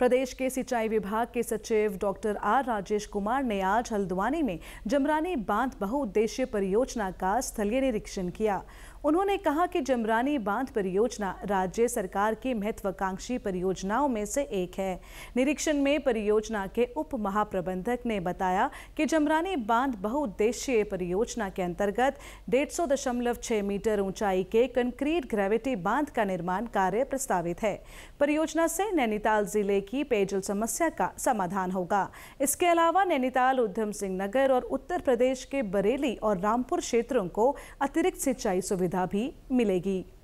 प्रदेश के सिंचाई विभाग के सचिव डॉक्टर आर राजेश कुमार ने आज हल्द्वानी में जमरानी बांध बहुउद्देश्य परियोजना का स्थलीय निरीक्षण किया उन्होंने कहा कि जमरानी बांध परियोजना राज्य सरकार की महत्वाकांक्षी परियोजनाओं में से एक है निरीक्षण में परियोजना के उप महाप्रबंधक ने बताया कि जमरानी बांध बहुउद्देशीय परियोजना के अंतर्गत डेढ़ मीटर ऊंचाई के कंक्रीट ग्रेविटी बांध का निर्माण कार्य प्रस्तावित है परियोजना से नैनीताल जिले की पेयजल समस्या का समाधान होगा इसके अलावा नैनीताल उधम सिंह नगर और उत्तर प्रदेश के बरेली और रामपुर क्षेत्रों को अतिरिक्त सिंचाई सुविधा भी मिलेगी